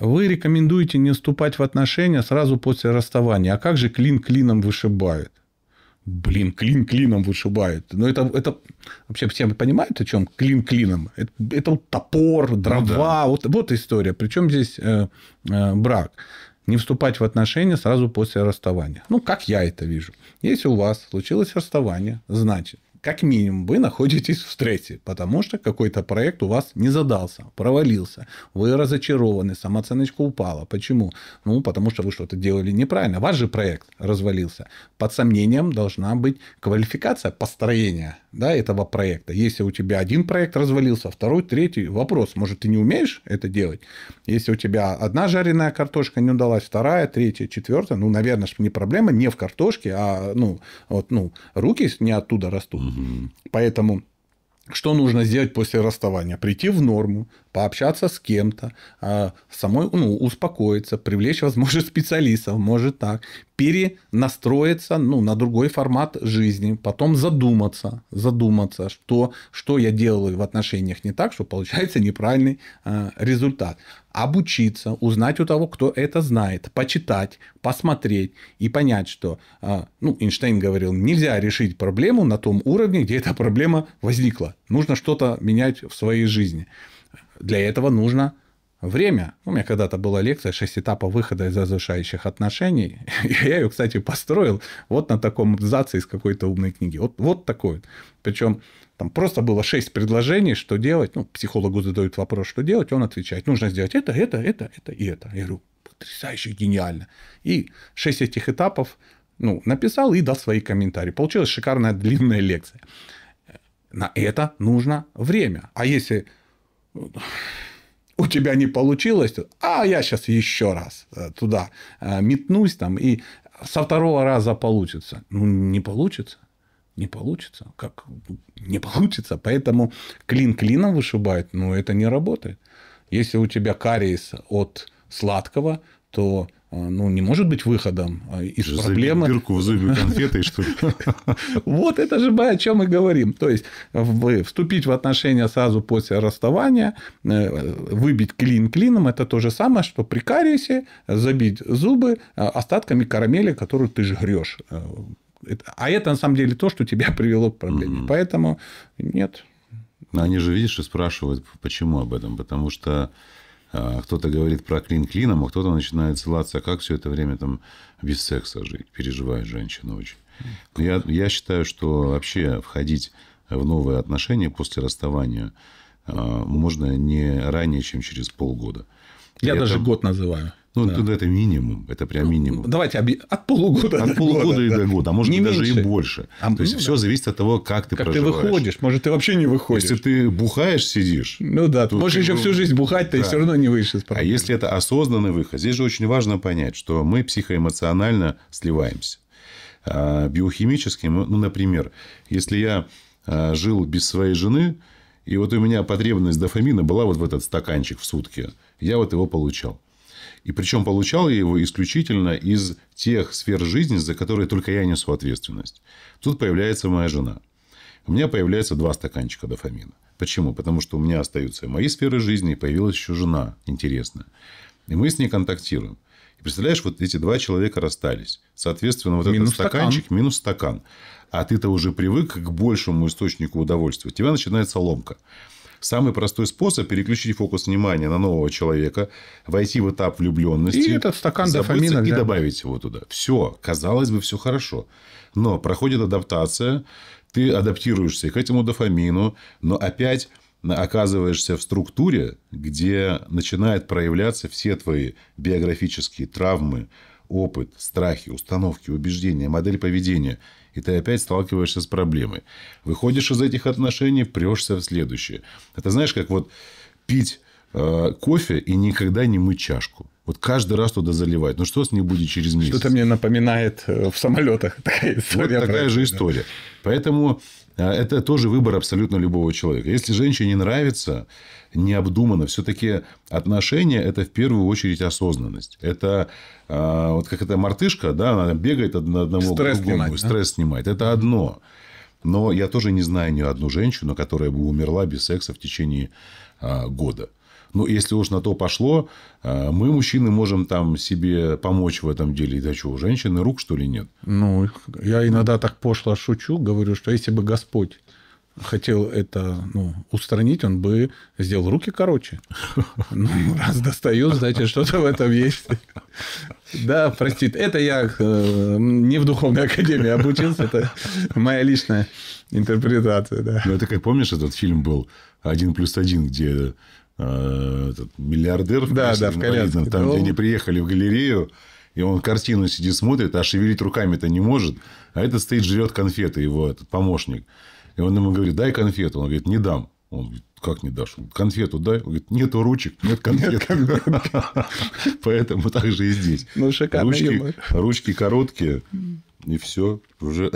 Вы рекомендуете не вступать в отношения сразу после расставания. А как же клин клином вышибает? Блин, клин клином вышибает. Но это, это вообще все понимают, о чем клин клином? Это, это вот топор, ну дрова, ну, да. вот, вот история. Причем здесь э, э, брак не вступать в отношения сразу после расставания. Ну, как я это вижу. Если у вас случилось расставание, значит, как минимум, вы находитесь в стрессе, потому что какой-то проект у вас не задался, провалился, вы разочарованы, самооценочка упала. Почему? Ну, потому что вы что-то делали неправильно. Ваш же проект развалился. Под сомнением должна быть квалификация построения да, этого проекта. Если у тебя один проект развалился, второй, третий, вопрос, может, ты не умеешь это делать? Если у тебя одна жареная картошка не удалась, вторая, третья, четвертая, ну, наверное, не проблема не в картошке, а, ну, вот, ну, руки не оттуда растут. Угу. Поэтому что нужно сделать после расставания? Прийти в норму, пообщаться с кем-то, а, самой ну, успокоиться, привлечь, возможно, специалистов, может так, перенастроиться ну, на другой формат жизни, потом задуматься, задуматься, что, что я делаю в отношениях не так, что получается неправильный а, результат обучиться, узнать у того, кто это знает, почитать, посмотреть и понять, что, а, ну, Эйнштейн говорил, нельзя решить проблему на том уровне, где эта проблема возникла. Нужно что-то менять в своей жизни. Для этого нужно время. У меня когда-то была лекция «Шесть этапов выхода из разрушающих отношений». Я ее, кстати, построил вот на таком абзаце из какой-то умной книги. Вот, вот такой. Причем там просто было шесть предложений, что делать. Ну, психологу задают вопрос, что делать, он отвечает. Нужно сделать это, это, это, это и это. Я говорю, потрясающе гениально. И шесть этих этапов ну, написал и дал свои комментарии. Получилась шикарная длинная лекция. На это нужно время. А если у тебя не получилось, а я сейчас еще раз э, туда э, метнусь, там, и со второго раза получится. Ну, не получится. Не получится. Как? Не получится. Поэтому клин клином вышибает, но это не работает. Если у тебя кариес от сладкого, то а, ну, не может быть выходом а, из Забить проблемы. дырку в зубе конфетой, что ли? Вот это же мы о чем и говорим. То есть, вступить в отношения сразу после расставания, э, выбить клин клином, это то же самое, что при кариесе забить зубы а, остатками карамели, которую ты жрешь. Э, а это на самом деле то, что тебя привело к проблеме. Поэтому нет. Но они же, видишь, и спрашивают, почему об этом. Потому что а кто-то говорит про клин клином, а кто-то начинает ссылаться, а как все это время там без секса жить, переживает женщина очень. Но я, я считаю, что вообще входить в новые отношения после расставания а, можно не ранее, чем через полгода. Я При даже этом... год называю. Ну, да. это минимум, это прям ну, минимум. Давайте объ... от полугода От до полугода года, и да. до года, а может не быть меньше. даже и больше. А, То есть, ну, все да. зависит от того, как ты как проживаешь. Как ты выходишь, может, ты вообще не выходишь. Если ты бухаешь, сидишь. Ну да, ты можешь еще всю жизнь бухать, ты да. все равно не выйдешь из а проблемы. А если это осознанный выход, здесь же очень важно понять, что мы психоэмоционально сливаемся. А биохимически, ну, например, если я а, жил без своей жены, и вот у меня потребность дофамина была вот в этот стаканчик в сутки, я вот его получал. И причем получал я его исключительно из тех сфер жизни, за которые только я несу ответственность. Тут появляется моя жена. У меня появляется два стаканчика дофамина. Почему? Потому что у меня остаются мои сферы жизни, и появилась еще жена. Интересно. И мы с ней контактируем. И представляешь, вот эти два человека расстались. Соответственно, вот минус этот стаканчик стакан. минус стакан. А ты-то уже привык к большему источнику удовольствия. У тебя начинается ломка. Самый простой способ – переключить фокус внимания на нового человека, войти в этап влюбленности. И этот стакан дофамина. И добавить его туда. Все. Казалось бы, все хорошо. Но проходит адаптация, ты адаптируешься к этому дофамину, но опять оказываешься в структуре, где начинают проявляться все твои биографические травмы, опыт, страхи, установки, убеждения, модель поведения и ты опять сталкиваешься с проблемой. Выходишь из этих отношений, прешься в следующее. Это знаешь, как вот пить э, кофе и никогда не мыть чашку. Вот каждый раз туда заливать. Ну, что с ней будет через месяц? Что-то мне напоминает э, в самолетах такая история. Вот такая же история. Поэтому а это тоже выбор абсолютно любого человека. Если женщине нравится, необдуманно, все-таки отношения – это в первую очередь осознанность. Это а, вот как эта мартышка, да, она бегает на одного стресс к другому, снимать, стресс снимает. Это одно. Но я тоже не знаю ни одну женщину, которая бы умерла без секса в течение а, года. Ну, если уж на то пошло, э, мы, мужчины, можем там себе помочь в этом деле. Да что, у женщины рук, что ли, нет? Ну, я иногда так пошло шучу, говорю, что если бы Господь хотел это ну, устранить, он бы сделал руки короче. Ну, раз достаю, знаете, что-то в этом есть. Да, простит. Это я э, не в духовной академии обучился, это моя личная интерпретация. Да. Ну, это как помнишь, этот фильм был «Один плюс один», где Э, этот миллиардер в да, да, в коляске, там, где они приехали в галерею, и он картину сидит, смотрит, а шевелить руками-то не может, а этот стоит, жрет конфеты, его этот помощник. И он ему говорит, дай конфету. Он говорит, не дам. Он говорит, как не дашь? Конфету дай. Он говорит, нету ручек, нет конфет. Поэтому так же и здесь. Ну, шикарно. Ручки короткие, и все. Уже